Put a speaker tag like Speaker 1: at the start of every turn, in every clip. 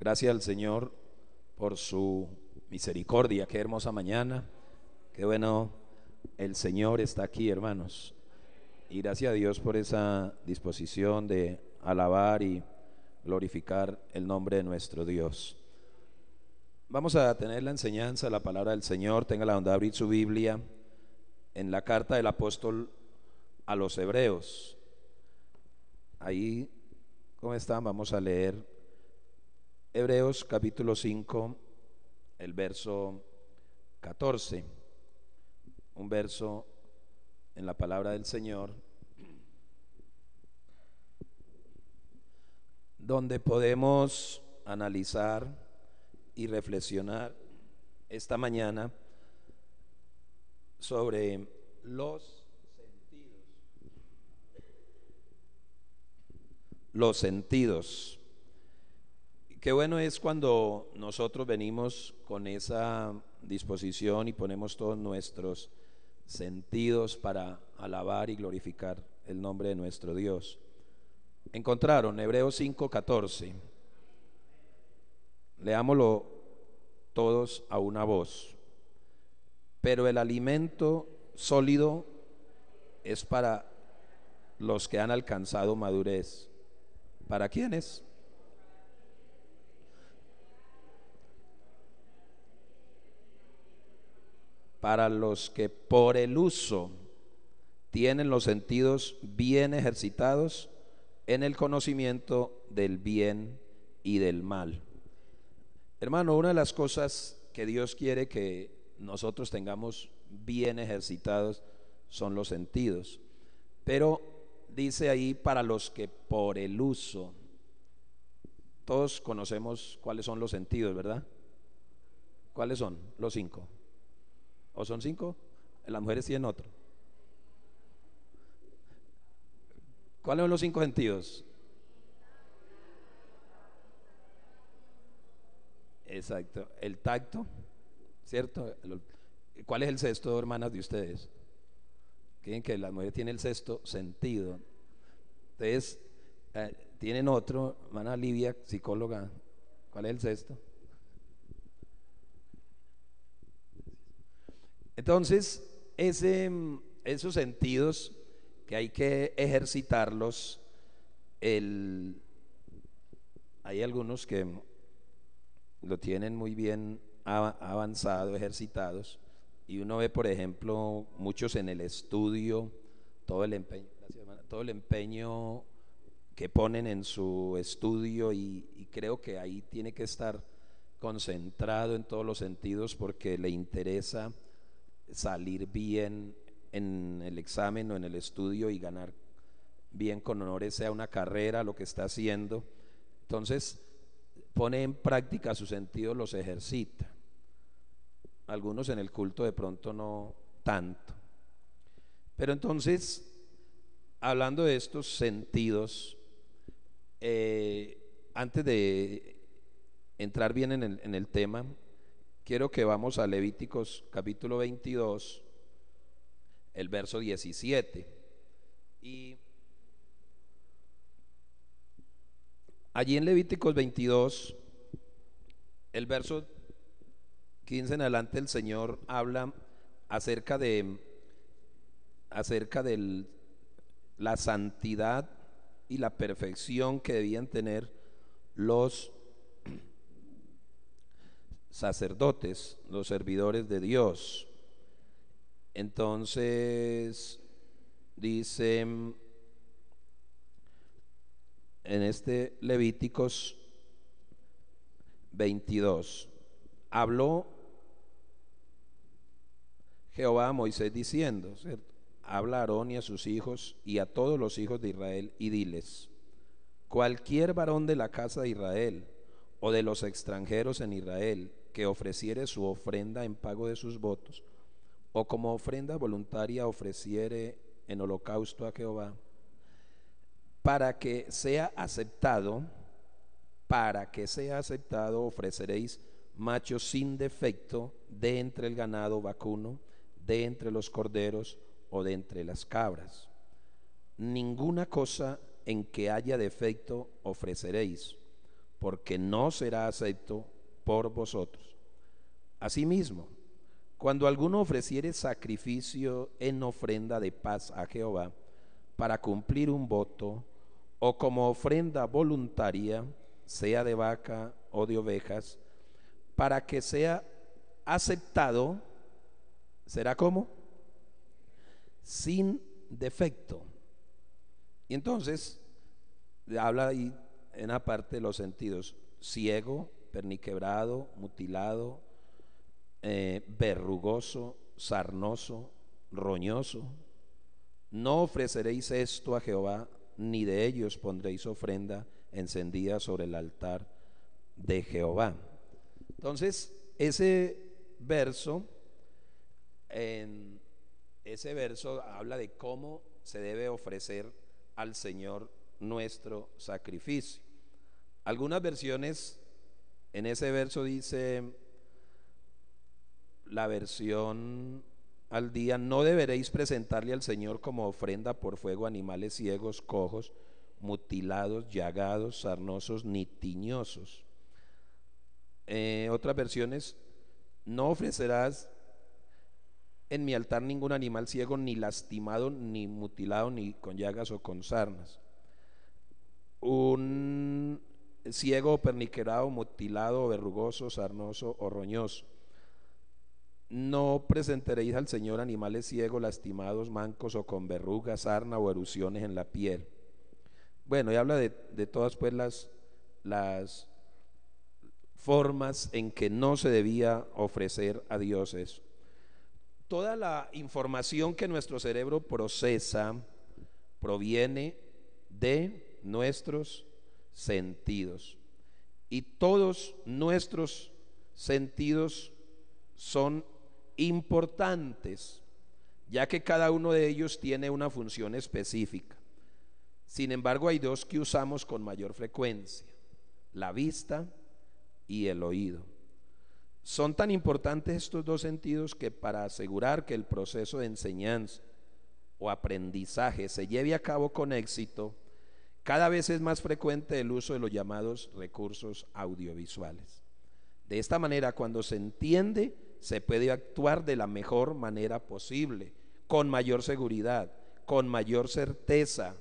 Speaker 1: Gracias al Señor por su misericordia. Qué hermosa mañana. Qué bueno el Señor está aquí, hermanos. Y gracias a Dios por esa disposición de alabar y glorificar el nombre de nuestro Dios. Vamos a tener la enseñanza, la palabra del Señor. Tenga la bondad de abrir su Biblia en la carta del apóstol a los hebreos. Ahí, ¿cómo están? Vamos a leer Hebreos capítulo 5, el verso 14, un verso en la palabra del Señor, donde podemos analizar y reflexionar esta mañana sobre los sentidos. Los sentidos. Qué bueno es cuando nosotros venimos con esa disposición y ponemos todos nuestros sentidos para alabar y glorificar el nombre de nuestro Dios. Encontraron Hebreos 5:14. Leámoslo todos a una voz. Pero el alimento sólido es para los que han alcanzado madurez. ¿Para quiénes? para los que por el uso tienen los sentidos bien ejercitados en el conocimiento del bien y del mal. Hermano, una de las cosas que Dios quiere que nosotros tengamos bien ejercitados son los sentidos. Pero dice ahí para los que por el uso, todos conocemos cuáles son los sentidos, ¿verdad? ¿Cuáles son? Los cinco. ¿O son cinco? Las mujeres tienen en otro. ¿Cuáles son los cinco sentidos? Exacto. El tacto, ¿cierto? ¿Cuál es el sexto, hermanas, de ustedes? Quieren que la mujer tiene el sexto sentido. Ustedes eh, tienen otro, hermana Livia, psicóloga. ¿Cuál es el sexto? Entonces, ese, mm, esos sentidos que hay que ejercitarlos, hay algunos que lo tienen muy bien avanzado, ejercitados, y uno ve, por ejemplo, muchos en el estudio, todo el empeño, que ponen en su estudio y creo que ahí tiene que estar concentrado en todos los sentidos porque le interesa salir bien en el examen o en el estudio y ganar bien con honores, sea una carrera, lo que está haciendo. Entonces, pone en práctica su sentido, los ejercita. Algunos en el culto de pronto no tanto. Pero entonces, hablando de estos sentidos, eh, antes de entrar bien en el tema, quiero que vamos a Levíticos capítulo 22, el verso 17. Y allí en Levíticos 22, el verso 15 en adelante, el Señor habla acerca de acerca de la santidad y la perfección que debían tener los sacerdotes, los servidores de Dios. Entonces, dice en este Levíticos 22, habló Jehová a Moisés diciendo, ¿cierto? habla a Aarón y a sus hijos y a todos los hijos de Israel y diles, cualquier varón de la casa de Israel o de los extranjeros en Israel que ofreciere su ofrenda en pago de sus votos, o como ofrenda voluntaria ofreciere en holocausto a Jehová, para que sea aceptado, para que sea aceptado ofreceréis macho sin defecto de entre el ganado vacuno, de entre los corderos o de entre las cabras. Ninguna cosa en que haya defecto ofreceréis, porque no será acepto por vosotros. Asimismo, cuando alguno ofreciere sacrificio en ofrenda de paz a Jehová para cumplir un voto, o como ofrenda voluntaria, sea de vaca o de ovejas, para que sea aceptado, será como sin defecto. Y entonces habla ahí en aparte los sentidos, ciego, perniquebrado, mutilado, eh, verrugoso, sarnoso, roñoso. No ofreceréis esto a Jehová, ni de ellos pondréis ofrenda encendida sobre el altar de Jehová. Entonces, ese verso, en ese verso habla de cómo se debe ofrecer al Señor nuestro sacrificio. Algunas versiones en ese verso dice la versión al día, no deberéis presentarle al Señor como ofrenda por fuego animales ciegos, cojos, mutilados, llagados, sarnosos, ni tiñosos. Eh, otras versiones, no ofrecerás en mi altar ningún animal ciego, ni lastimado, ni mutilado, ni con llagas o con sarnas. Un ciego, perniquerado, mutilado, verrugoso, sarnoso o roñoso. No presentaréis al Señor animales ciegos, lastimados, mancos o con verrugas, sarna o erupciones en la piel. Bueno, y habla de, todas pues las, las formas en que no se debía ofrecer a Dios eso. Toda la información que nuestro cerebro procesa proviene de nuestros sentidos. Y todos nuestros sentidos son importantes, ya que cada uno de ellos tiene una función específica. Sin embargo, hay dos que usamos con mayor frecuencia, la vista y el oído. Son tan importantes estos dos sentidos que para asegurar que el proceso de enseñanza o aprendizaje se lleve a cabo con éxito, cada vez es más frecuente el uso de los llamados recursos audiovisuales. De esta manera, cuando se entiende, se puede actuar de la mejor manera posible, con mayor seguridad, con mayor certeza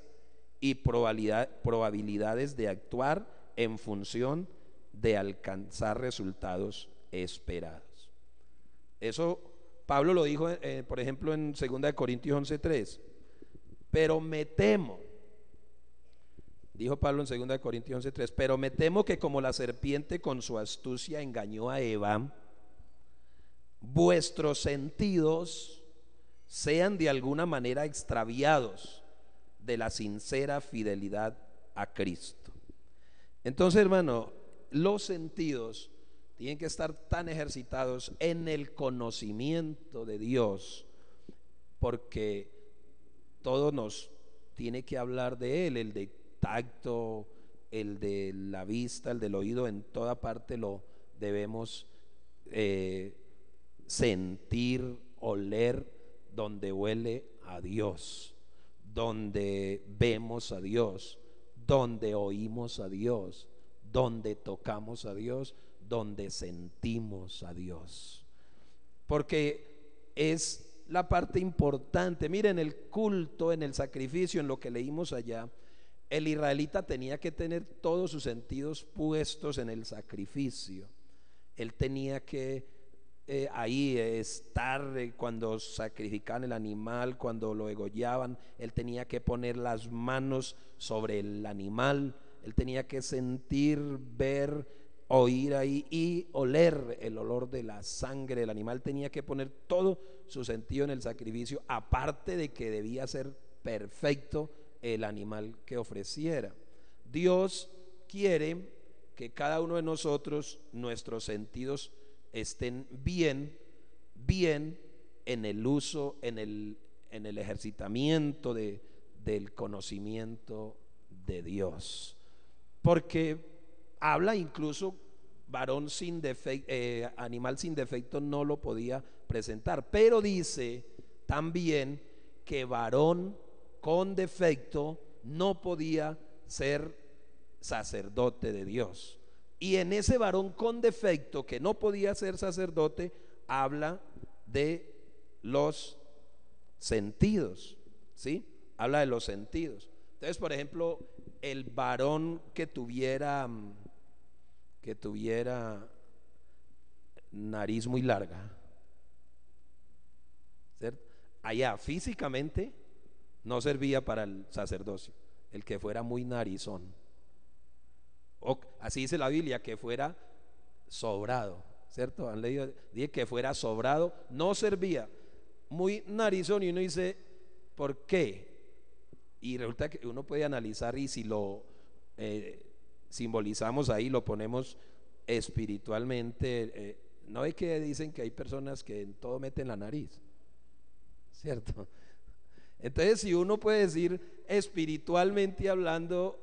Speaker 1: y probabilidades de actuar en función de alcanzar resultados esperados. Eso Pablo lo dijo, eh, por ejemplo, en 2 Corintios 11:3. Pero me temo Dijo Pablo en 2 Corintios 11:3, pero me temo que como la serpiente con su astucia engañó a Eva, vuestros sentidos sean de alguna manera extraviados de la sincera fidelidad a Cristo. Entonces, hermano, los sentidos tienen que estar tan ejercitados en el conocimiento de Dios, porque todo nos tiene que hablar de Él, el de el de la vista, el del oído, en toda parte lo debemos eh, sentir, oler, donde huele a Dios, donde vemos a Dios, donde oímos a Dios, donde tocamos a Dios, donde sentimos a Dios. Porque es la parte importante. Miren, el culto, en el sacrificio, en lo que leímos allá, el israelita tenía que tener todos sus sentidos puestos en el sacrificio. Él tenía que eh, ahí eh, estar eh, cuando sacrificaban el animal, cuando lo egollaban. él tenía que poner las manos sobre el animal, él tenía que sentir, ver, oír ahí y oler el olor de la sangre del animal, tenía que poner todo su sentido en el sacrificio, aparte de que debía ser perfecto el animal que ofreciera. Dios quiere que cada uno de nosotros, nuestros sentidos estén bien, bien en el uso, en el, en el ejercitamiento de, del conocimiento de Dios. Porque habla incluso varón sin defecto, eh, animal sin defecto no lo podía presentar, pero dice también que varón con defecto no podía ser sacerdote de Dios. Y en ese varón con defecto que no podía ser sacerdote, habla de los sentidos, ¿sí? Habla de los sentidos. Entonces, por ejemplo, el varón que tuviera mm, que tuviera nariz muy larga, Allá físicamente no servía para el sacerdocio, el que fuera muy narizón. O, así dice la Biblia, que fuera sobrado, ¿cierto? Han leído, dice que fuera sobrado, no servía, muy narizón y uno dice, ¿por qué? Y resulta que uno puede analizar y si lo eh, simbolizamos ahí, lo ponemos espiritualmente, eh, no hay que dicen que hay personas que en todo meten la nariz, ¿cierto? Entonces, si uno puede decir espiritualmente hablando,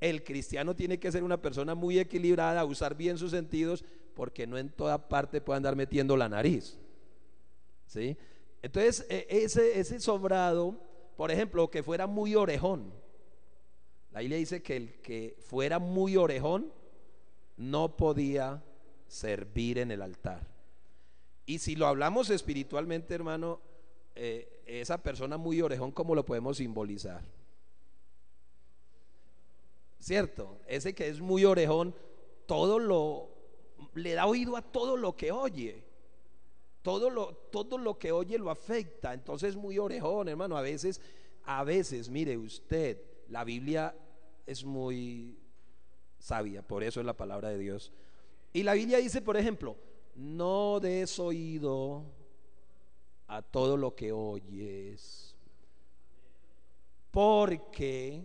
Speaker 1: el cristiano tiene que ser una persona muy equilibrada, usar bien sus sentidos, porque no en toda parte puede andar metiendo la nariz. ¿Sí? Entonces, e, ese, ese sobrado, por ejemplo, que fuera muy orejón, la le dice que el que fuera muy orejón no podía servir en el altar. Y si lo hablamos espiritualmente, hermano, eh, esa persona muy orejón, ¿cómo lo podemos simbolizar? ¿Cierto? Ese que es muy orejón, todo lo, le da oído a todo lo que oye. Todo lo, todo lo que oye lo afecta. Entonces muy orejón, hermano. A veces, a veces, mire usted, la Biblia es muy sabia, por eso es la palabra de Dios. Y la Biblia dice, por ejemplo, no des oído a todo lo que oyes. Porque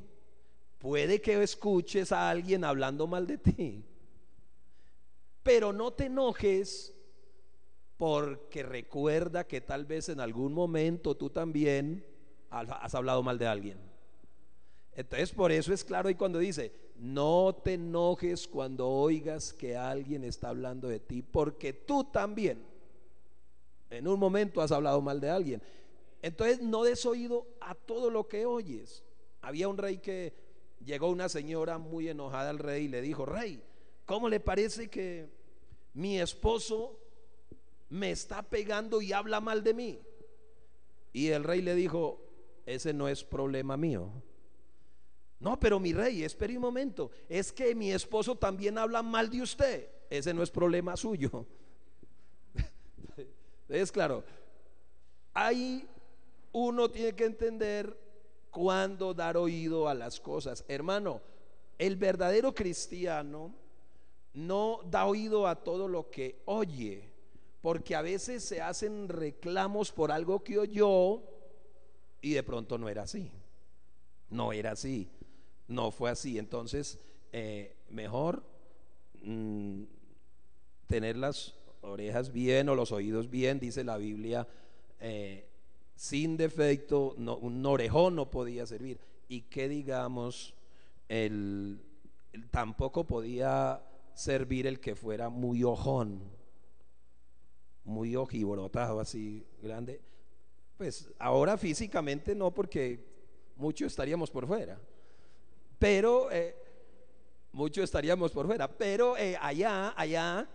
Speaker 1: puede que escuches a alguien hablando mal de ti. Pero no te enojes porque recuerda que tal vez en algún momento tú también has hablado mal de alguien. Entonces por eso es claro y cuando dice, no te enojes cuando oigas que alguien está hablando de ti, porque tú también en un momento has hablado mal de alguien. Entonces no des oído a todo lo que oyes. Había un rey que llegó una señora muy enojada al rey y le dijo, rey, ¿cómo le parece que mi esposo me está pegando y habla mal de mí? Y el rey le dijo, ese no es problema mío. No, pero mi rey, espere un momento, es que mi esposo también habla mal de usted. Ese no es problema suyo. Es claro, ahí uno tiene que entender cuándo dar oído a las cosas. Hermano, el verdadero cristiano no da oído a todo lo que oye, porque a veces se hacen reclamos por algo que oyó y de pronto no era así. No era así, no fue así. Entonces, eh, mejor mm, Tenerlas orejas bien o los oídos bien, dice la Biblia, eh, sin defecto, no, un orejón no podía servir. Y que digamos, el, tampoco podía servir el que fuera muy ojón, muy ojiborotado, así grande. Pues ahora físicamente no, porque mucho estaríamos por fuera. Pero... Eh, mucho estaríamos por fuera. Pero eh, allá, allá,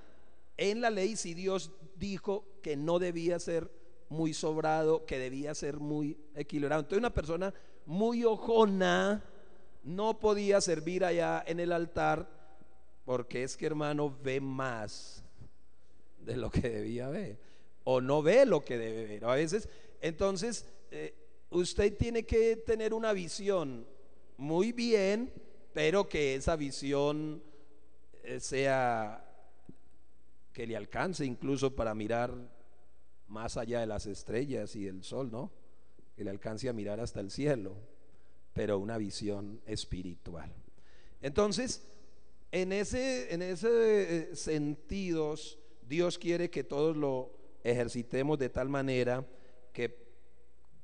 Speaker 1: en la ley si Dios dijo que no debía ser muy sobrado, que debía ser muy equilibrado. Entonces una persona muy ojona no podía servir allá en el altar porque es que hermano ve más de lo que debía ver o no ve lo que debe ver. A veces, entonces, eh, usted tiene que tener una visión muy bien, pero que esa visión eh, sea que le alcance incluso para mirar más allá de las estrellas y el sol, ¿no? Que le alcance a mirar hasta el cielo, pero una visión espiritual. Entonces, en ese, en ese eh, sentidos, Dios quiere que todos lo ejercitemos de tal manera que,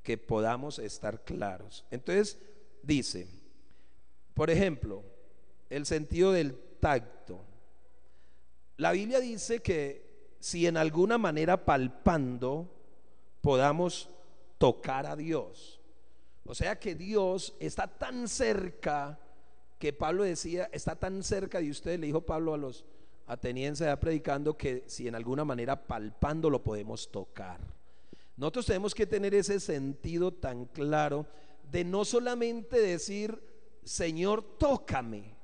Speaker 1: que podamos estar claros. Entonces, dice, por ejemplo, el sentido del tacto. La Biblia dice que si en alguna manera palpando podamos tocar a Dios, o sea que Dios está tan cerca que Pablo decía, está tan cerca de usted le dijo Pablo a los atenienses ya predicando que si en alguna manera palpando lo podemos tocar. Nosotros tenemos que tener ese sentido tan claro de no solamente decir, Señor, tócame,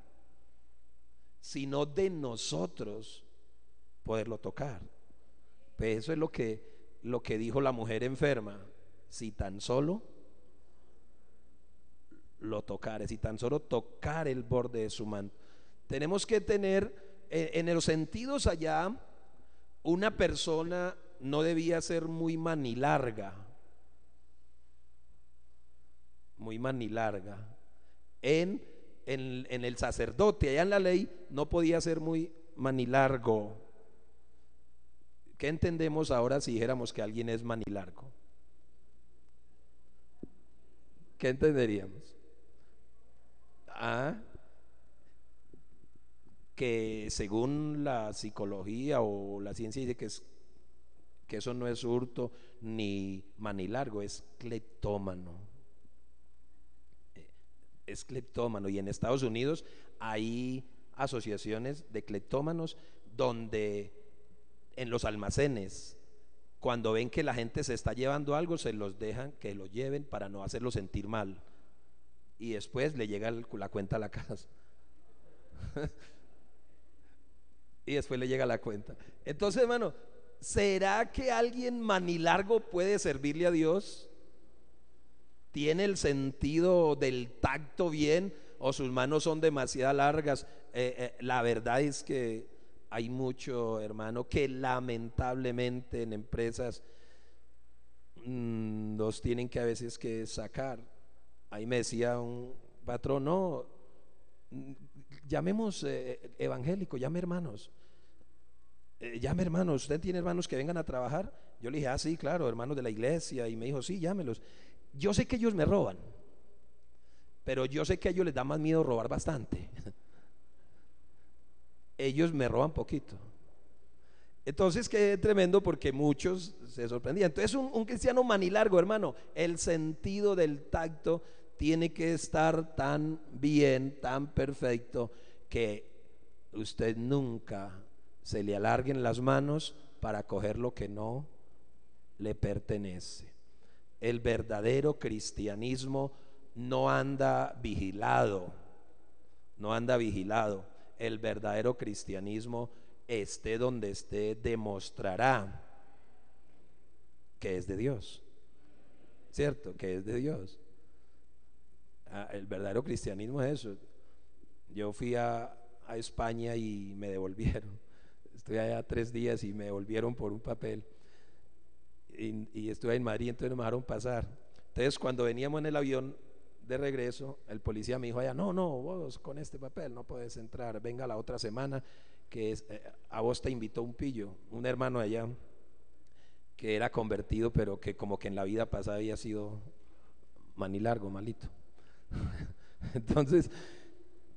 Speaker 1: sino de nosotros poderlo tocar. Pues eso es lo que, lo que dijo la mujer enferma. Si tan solo lo tocare si tan solo tocar el borde de su manto. Tenemos que tener en, los sentidos allá, una persona no debía ser muy manilarga. Muy manilarga. En, en el sacerdote, allá en la ley, no podía ser muy manilargo ¿Qué entendemos ahora si dijéramos que alguien es manilarco? ¿Qué entenderíamos? Ah, que según la psicología o la ciencia dice que, es, que eso no es hurto ni manilargo, es cleptómano. Eh, es cleptómano. Y en Estados Unidos hay asociaciones de cleptómanos donde en los almacenes. Cuando ven que la gente se está llevando algo, se los dejan que lo lleven para no hacerlo sentir mal. Y después le llega la cuenta a la casa. y después le llega la cuenta. Entonces, hermano, ¿será que alguien manilargo puede servirle a Dios? ¿Tiene el sentido del tacto bien? ¿O sus manos son demasiado largas? Eh, eh, la verdad es que hay mucho, hermano, que lamentablemente en empresas los mm, tienen que a veces que sacar. Ahí me decía un patrón, no, mm, llamemos eh, evangélico, llame hermanos. Eh, llame hermanos, ¿usted tiene hermanos que vengan a trabajar? Yo le dije, ah, sí, claro, hermanos de la iglesia. Y me dijo, sí, llámelos. Yo sé que ellos me roban, pero yo sé que a ellos les da más miedo robar bastante. ellos me roban poquito. Entonces, qué tremendo porque muchos se sorprendían. Entonces, un, un cristiano manilargo, hermano, el sentido del tacto tiene que estar tan bien, tan perfecto, que usted nunca se le alarguen las manos para coger lo que no le pertenece. El verdadero cristianismo no anda vigilado, no anda vigilado el verdadero cristianismo, esté donde esté, demostrará que es de Dios. ¿Cierto? Que es de Dios. Ah, el verdadero cristianismo es eso. Yo fui a, España y me devolvieron. Estuve allá tres días y me devolvieron por un papel. Y, estuve en Madrid, entonces me dejaron pasar. Entonces, cuando veníamos en el avión, de regreso, el policía me dijo allá, no, no, vos con este papel no puedes entrar, venga la otra semana, que es, eh, a vos te invitó un pillo, un hermano allá, que era convertido, pero que como que en la vida pasada había sido manilargo, malito. Entonces,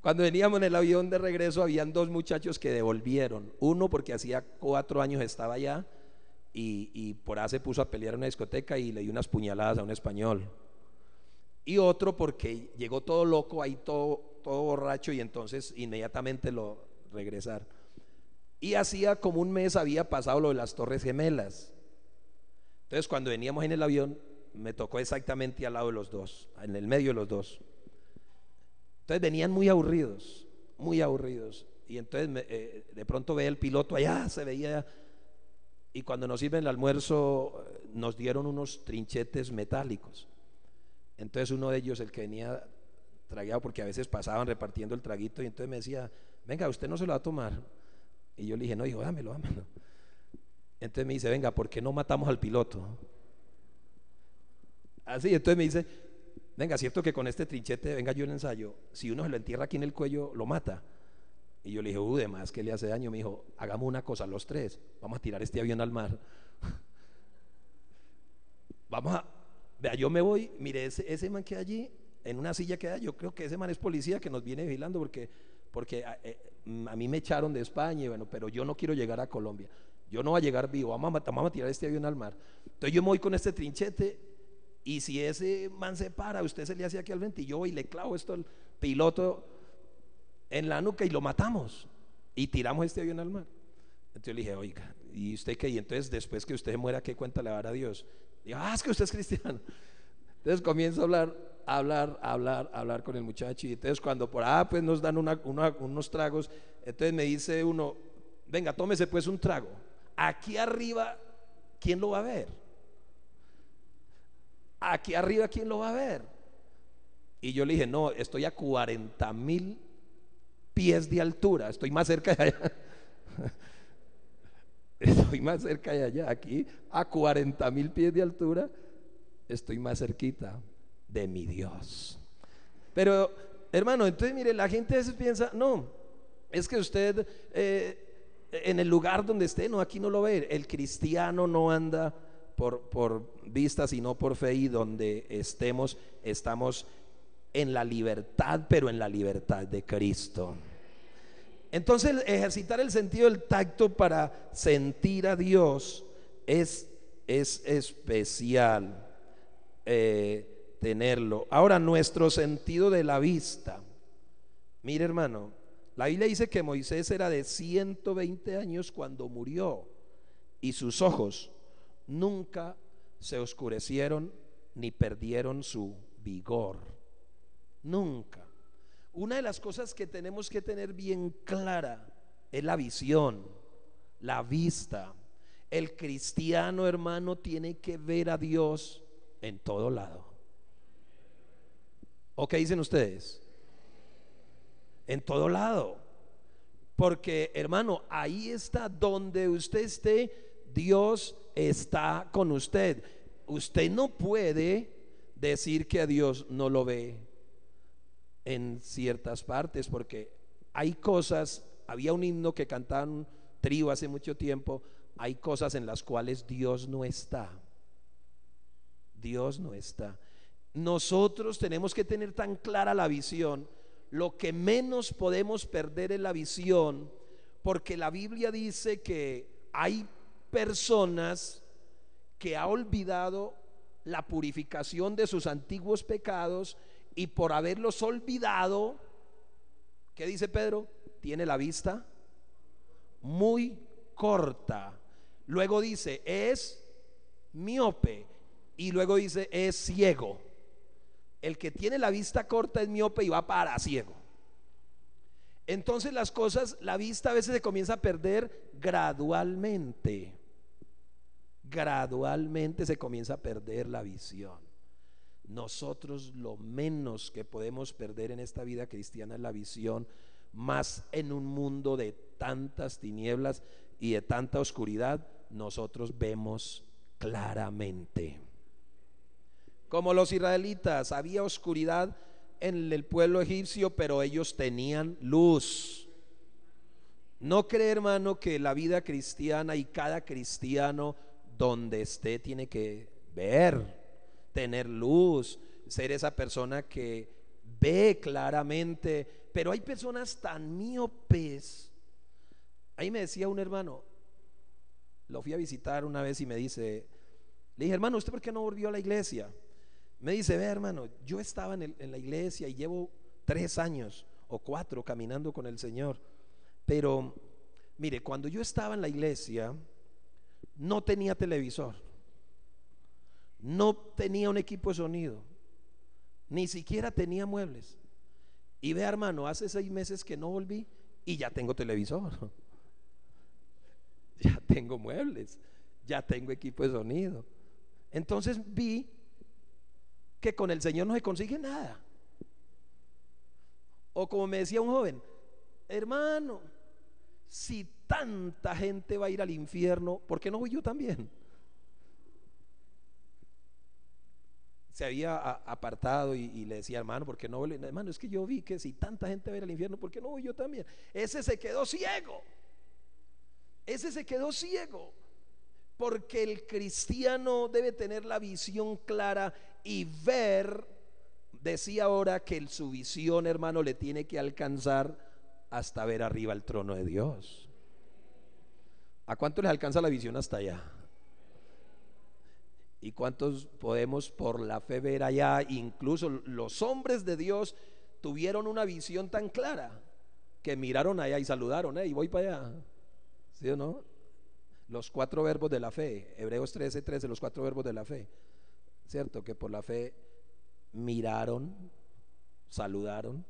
Speaker 1: cuando veníamos en el avión de regreso, habían dos muchachos que devolvieron, uno porque hacía cuatro años estaba allá, y, por ahí se puso a pelear en una discoteca y le dio unas puñaladas a un español y otro porque llegó todo loco, ahí todo, todo borracho y entonces inmediatamente lo regresar. Y hacía como un mes había pasado lo de las Torres Gemelas. Entonces cuando veníamos en el avión me tocó exactamente al lado de los dos, en el medio de los dos. Entonces venían muy aburridos, muy aburridos. Y entonces eh, de pronto ve el piloto allá, se veía. Y cuando nos sirven el almuerzo eh, nos dieron unos trinchetes metálicos. Entonces uno de ellos, el que venía tragueado, porque a veces pasaban repartiendo el traguito, y entonces me decía, venga, usted no se lo va a tomar. Y yo le dije, no, hijo, dámelo, dámelo. Entonces me dice, venga, ¿por qué no matamos al piloto? Así, entonces me dice, venga, cierto que con este trinchete, venga yo el ensayo, si uno se lo entierra aquí en el cuello, lo mata. Y yo le dije, uy, de más que le hace daño. Me dijo, hagamos una cosa, los tres, vamos a tirar este avión al mar. vamos a, yo me voy, mire, ese, ese man que allí, en una silla queda, yo creo que ese man es policía que nos viene vigilando porque, porque ah, eh, mm, a, mí me echaron de España, bueno, pero yo no quiero llegar a Colombia, yo no voy a llegar vivo, vamos a, vamos a tirar este avión al mar. Entonces yo me voy con este trinchete y si ese man se para, usted se le hace aquí al frente y yo voy y le clavo esto al piloto en la nuca y lo matamos y tiramos este avión al mar. Entonces yo le dije, oiga, ¿y usted qué? Y entonces después que usted muera, ¿qué cuenta le va a dar a Dios? Digo, ah, es que usted es cristiano. Entonces comienzo a hablar, a hablar, hablar, hablar con el muchacho. Y entonces cuando por, ah, pues nos dan unos tragos, entonces me dice uno, venga, tómese pues un trago. Aquí arriba, ¿quién lo va a ver? Aquí arriba, ¿quién lo va a ver? Y yo le dije, no, estoy a 40 mil pies de altura, estoy más cerca de allá estoy más cerca de allá. Aquí, a 40 mil pies de altura, estoy más cerquita de mi Dios. Pero, hermano, entonces mire, la gente a veces piensa, no, es que usted eh, en el lugar donde esté, no, aquí no lo ve. El cristiano no anda por, por vista, sino por fe y donde estemos, estamos en la libertad, pero en la libertad de Cristo. Entonces ejercitar el sentido del tacto para sentir a Dios es, es especial eh, tenerlo. Ahora nuestro sentido de la vista. Mire hermano, la Biblia dice que Moisés era de 120 años cuando murió y sus ojos nunca se oscurecieron ni perdieron su vigor. Nunca. Una de las cosas que tenemos que tener bien clara es la visión, la vista. El cristiano hermano tiene que ver a Dios en todo lado. ¿O qué dicen ustedes? En todo lado. Porque hermano, ahí está donde usted esté, Dios está con usted. Usted no puede decir que a Dios no lo ve en ciertas partes, porque hay cosas, había un himno que cantaban trío hace mucho tiempo, hay cosas en las cuales Dios no está. Dios no está. Nosotros tenemos que tener tan clara la visión. Lo que menos podemos perder es la visión, porque la Biblia dice que hay personas que ha olvidado la purificación de sus antiguos pecados y por haberlos olvidado, ¿qué dice Pedro? Tiene la vista muy corta. Luego dice, es miope. Y luego dice, es ciego. El que tiene la vista corta es miope y va para ciego. Entonces las cosas, la vista a veces se comienza a perder gradualmente. Gradualmente se comienza a perder la visión. Nosotros lo menos que podemos perder en esta vida cristiana es la visión, más en un mundo de tantas tinieblas y de tanta oscuridad, nosotros vemos claramente. Como los israelitas, había oscuridad en el pueblo egipcio, pero ellos tenían luz. No cree, hermano, que la vida cristiana y cada cristiano donde esté tiene que ver tener luz, ser esa persona que ve claramente. Pero hay personas tan miopes. Ahí me decía un hermano, lo fui a visitar una vez y me dice, le dije, hermano, ¿usted por qué no volvió a la iglesia? Me dice, ve hermano, yo estaba en, en la iglesia y llevo tres años o cuatro caminando con el Señor. Pero, mire, cuando yo estaba en la iglesia, no tenía televisor no tenía un equipo de sonido, ni siquiera tenía muebles. Y vea, hermano, hace seis meses que no volví y ya tengo televisor, ya tengo muebles, ya tengo equipo de sonido. Entonces vi que con el Señor no se consigue nada. O como me decía un joven, hermano, si tanta gente va a ir al infierno, ¿por qué no voy yo también? había apartado y, le decía, hermano, porque qué no? Hermano, es que yo vi que si tanta gente va a al infierno, ¿por qué no voy yo también? Ese se quedó ciego. Ese se quedó ciego. Porque el cristiano debe tener la visión clara y ver, decía ahora, que su visión, hermano, le tiene que alcanzar hasta ver arriba el trono de Dios. ¿A cuánto le alcanza la visión hasta allá? ¿Y cuántos podemos por la fe ver allá? Incluso los hombres de Dios tuvieron una visión tan clara que miraron allá y saludaron, ¿eh? Y voy para allá. ¿Sí o no? Los cuatro verbos de la fe, Hebreos 13, 13, los cuatro verbos de la fe. ¿Cierto? Que por la fe miraron, saludaron.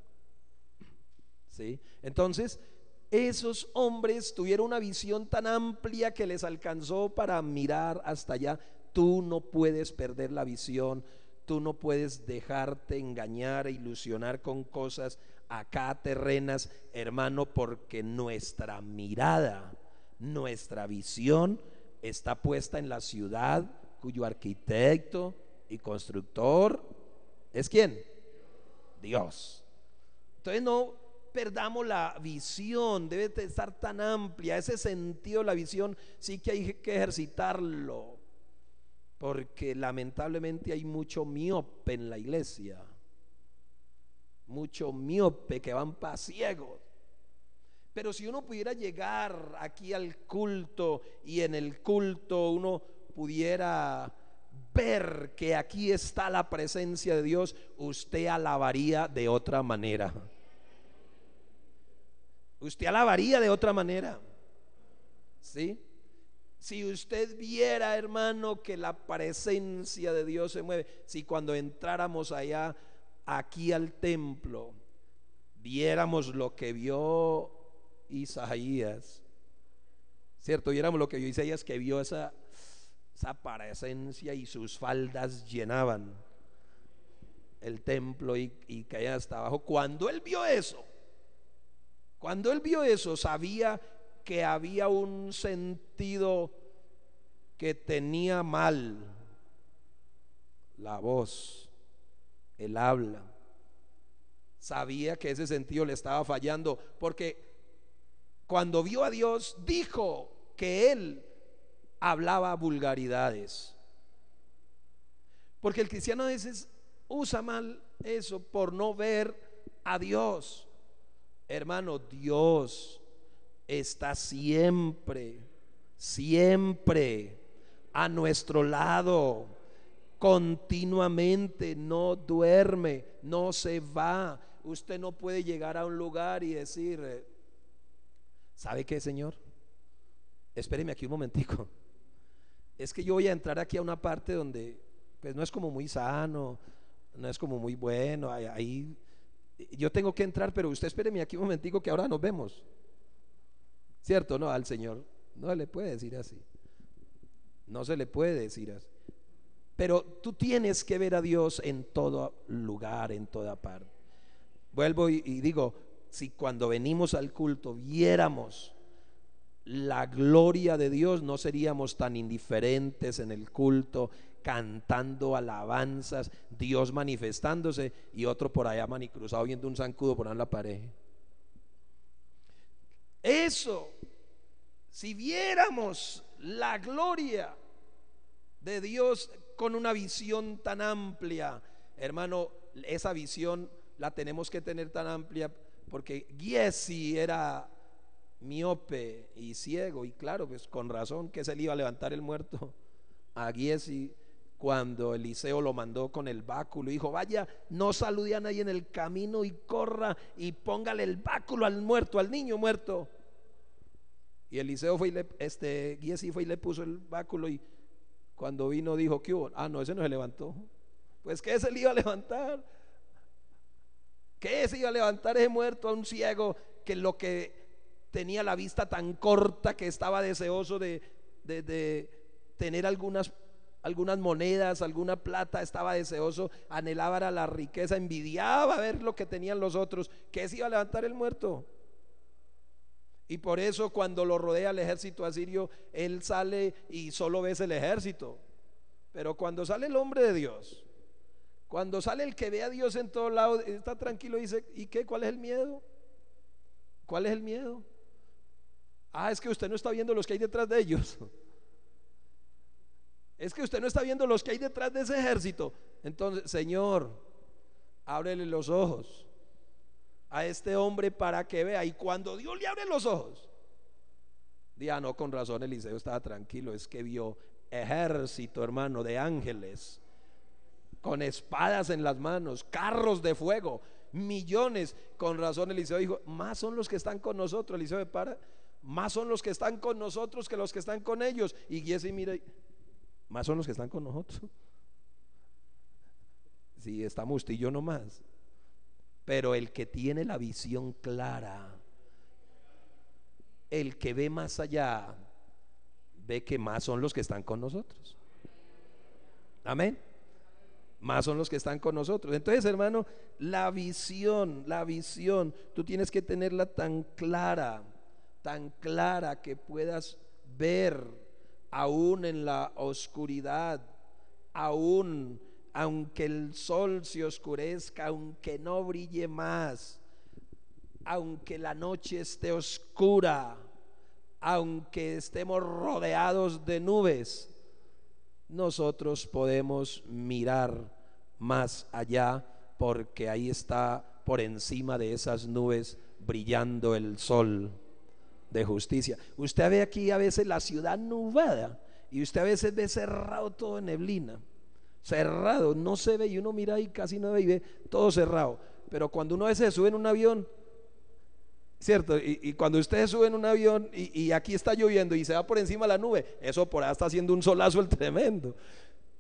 Speaker 1: ¿Sí? Entonces, esos hombres tuvieron una visión tan amplia que les alcanzó para mirar hasta allá. Tú no puedes perder la visión, tú no puedes dejarte engañar e ilusionar con cosas acá terrenas, hermano, porque nuestra mirada, nuestra visión está puesta en la ciudad cuyo arquitecto y constructor es quién? Dios. Entonces no perdamos la visión, debe estar tan amplia, ese sentido, la visión sí que hay que ejercitarlo porque lamentablemente hay mucho miope en la iglesia, mucho miope que van para ciegos. Pero si uno pudiera llegar aquí al culto y en el culto uno pudiera ver que aquí está la presencia de Dios, usted alabaría de otra manera. Usted alabaría de otra manera. ¿Sí? Si usted viera, hermano, que la presencia de Dios se mueve, si cuando entráramos allá, aquí al templo, viéramos lo que vio Isaías, ¿cierto? Viéramos lo que vio Isaías, que vio esa, esa presencia y sus faldas llenaban el templo y, y caían hasta abajo. Cuando él vio eso, cuando él vio eso, sabía que había un sentido que tenía mal la voz, el habla. Sabía que ese sentido le estaba fallando, porque cuando vio a Dios dijo que él hablaba vulgaridades. Porque el cristiano a veces usa mal eso por no ver a Dios. Hermano, Dios está siempre, siempre a nuestro lado, continuamente, no duerme, no se va. Usted no puede llegar a un lugar y decir, ¿sabe qué, Señor? Espéreme aquí un momentico. Es que yo voy a entrar aquí a una parte donde, pues no es como muy sano, no es como muy bueno, ahí yo tengo que entrar, pero usted espéreme aquí un momentico que ahora nos vemos. ¿Cierto? No, al Señor no le puede decir así. No se le puede decir así. Pero tú tienes que ver a Dios en todo lugar, en toda parte. Vuelvo y, digo, si cuando venimos al culto viéramos la gloria de Dios, no seríamos tan indiferentes en el culto, cantando alabanzas, Dios manifestándose y otro por allá manicruzado viendo un zancudo por la pared. Eso, si viéramos la gloria de Dios con una visión tan amplia, hermano, esa visión la tenemos que tener tan amplia porque Giesi era miope y ciego y claro, pues con razón que se le iba a levantar el muerto a Giesi cuando Eliseo lo mandó con el báculo. Dijo, vaya, no salude a nadie en el camino y corra y póngale el báculo al muerto, al niño muerto. Y Eliseo fue y le, este, fue y le puso el báculo y cuando vino dijo, ¿qué hubo? Ah, no, ese no se levantó. Pues qué se le iba a levantar. ¿Qué se iba a levantar ese muerto a un ciego que lo que tenía la vista tan corta que estaba deseoso de, de tener algunas algunas monedas, alguna plata, estaba deseoso, anhelaba la riqueza, envidiaba ver lo que tenían los otros, que se iba a levantar el muerto. Y por eso cuando lo rodea el ejército asirio, él sale y solo ves el ejército. Pero cuando sale el hombre de Dios, cuando sale el que ve a Dios en todos lados, está tranquilo y dice, ¿y qué? ¿Cuál es el miedo? ¿Cuál es el miedo? Ah, es que usted no está viendo los que hay detrás de ellos. Es que usted no está viendo los que hay detrás de ese ejército. Entonces, Señor, ábrele los ojos a este hombre para que vea. Y cuando Dios le abre los ojos, Diga no, con razón Eliseo estaba tranquilo, es que vio ejército, hermano, de ángeles, con espadas en las manos, carros de fuego, millones. Con razón Eliseo dijo, más son los que están con nosotros, Eliseo Para, más son los que están con nosotros que los que están con ellos. Y Giesi mira, más son los que están con nosotros. Si sí, estamos usted y yo nomás. Pero el que tiene la visión clara, el que ve más allá, ve que más son los que están con nosotros. Amén. Más son los que están con nosotros. Entonces, hermano, la visión, la visión, tú tienes que tenerla tan clara, tan clara que puedas ver aún en la oscuridad, aún aunque el sol se oscurezca, aunque no brille más, aunque la noche esté oscura, aunque estemos rodeados de nubes, nosotros podemos mirar más allá porque ahí está por encima de esas nubes brillando el sol de justicia. Usted ve aquí a veces la ciudad nubada y usted a veces ve cerrado todo en neblina. Cerrado, no se ve y uno mira ahí casi no ve y ve todo cerrado. Pero cuando uno a veces sube en un avión, ¿cierto? Y, cuando usted sube en un avión y, aquí está lloviendo y se va por encima la nube, eso por allá está haciendo un solazo el tremendo.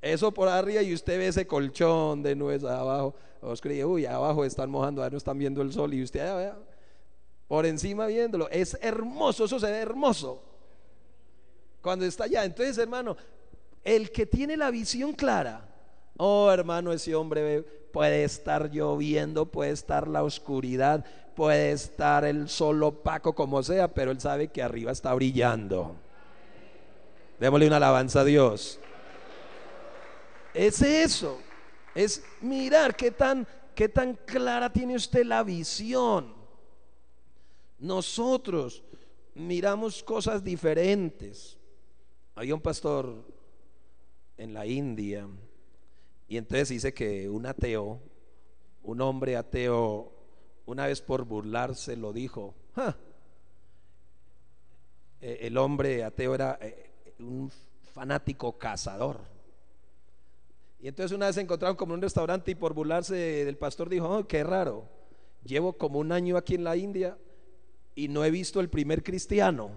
Speaker 1: Eso por arriba y usted ve ese colchón de nubes abajo. Os creí, uy, abajo están mojando, ahora no están viendo el sol y usted, ah, por encima viéndolo. Es hermoso, eso se ve hermoso. Cuando está allá. Entonces, hermano, el que tiene la visión clara, oh hermano, ese hombre puede estar lloviendo, puede estar la oscuridad, puede estar el sol opaco como sea, pero él sabe que arriba está brillando. Démosle una alabanza a Dios. Es eso. Es mirar qué tan, qué tan clara tiene usted la visión. Nosotros miramos cosas diferentes. Había un pastor en la India y entonces dice que un ateo, un hombre ateo, una vez por burlarse lo dijo. E, el hombre ateo era eh, un fanático cazador. Y entonces una vez se encontraron como en un restaurante y por burlarse del pastor dijo, oh, qué raro, llevo como un año aquí en la India y no he visto el primer cristiano.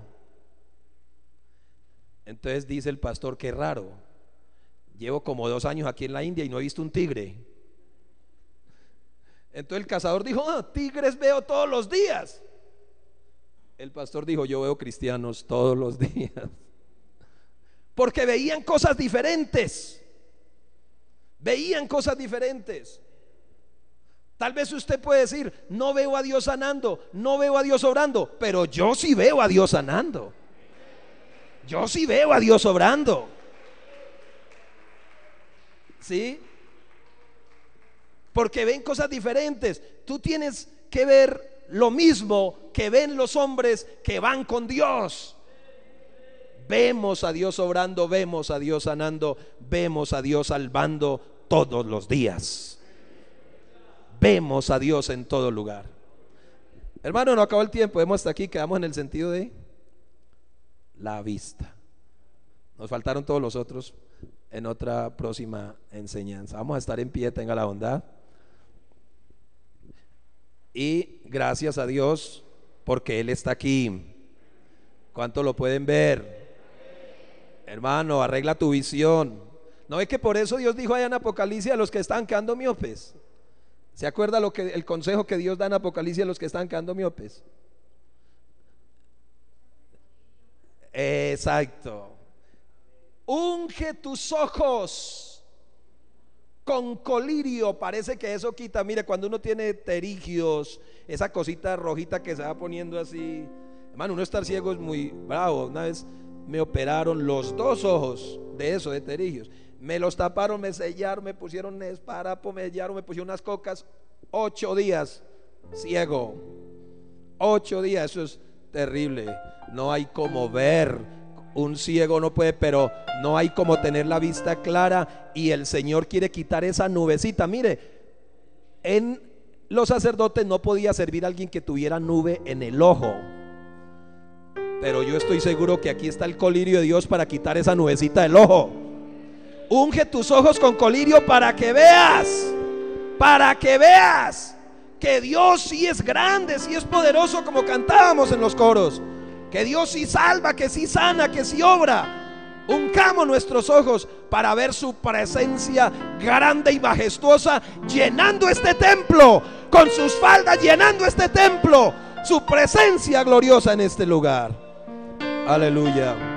Speaker 1: Entonces dice el pastor, qué raro. Llevo como dos años aquí en la India y no he visto un tigre. Entonces el cazador dijo, ah, tigres veo todos los días. El pastor dijo, yo veo cristianos todos los días. Porque veían cosas diferentes. Veían cosas diferentes. Tal vez usted puede decir, no veo a Dios sanando, no veo a Dios obrando, pero yo sí veo a Dios sanando. Yo sí veo a Dios obrando. ¿Sí? Porque ven cosas diferentes. Tú tienes que ver lo mismo que ven los hombres que van con Dios. Vemos a Dios obrando, vemos a Dios sanando, vemos a Dios salvando todos los días. Vemos a Dios en todo lugar. Hermano, no acabó el tiempo. Hemos hasta aquí, quedamos en el sentido de la vista. Nos faltaron todos los otros en otra próxima enseñanza. Vamos a estar en pie, tenga la bondad. Y gracias a Dios porque Él está aquí. ¿Cuánto lo pueden ver? Hermano, arregla tu visión. No es que por eso Dios dijo allá en Apocalipsis a los que están quedando miopes. ¿Se acuerda lo que el consejo que Dios da en Apocalipsis a los que están quedando miopes? Exacto. Unge tus ojos con colirio. Parece que eso quita. Mire, cuando uno tiene terigios, esa cosita rojita que se va poniendo así. Hermano, uno estar ciego es muy bravo. Una vez me operaron los dos ojos de eso, de terigios. Me los taparon, me sellaron, me pusieron esparapo, me sellaron, me pusieron unas cocas. Ocho días ciego. Ocho días, eso es terrible. No hay como ver. Un ciego no puede, pero no hay como tener la vista clara. Y el Señor quiere quitar esa nubecita. Mire, en los sacerdotes no podía servir a alguien que tuviera nube en el ojo. Pero yo estoy seguro que aquí está el colirio de Dios para quitar esa nubecita del ojo unge tus ojos con colirio para que veas, para que veas que Dios sí es grande, sí es poderoso como cantábamos en los coros, que Dios sí salva, que sí sana, que sí obra. Uncamos nuestros ojos para ver su presencia grande y majestuosa llenando este templo, con sus faldas llenando este templo, su presencia gloriosa en este lugar. Aleluya.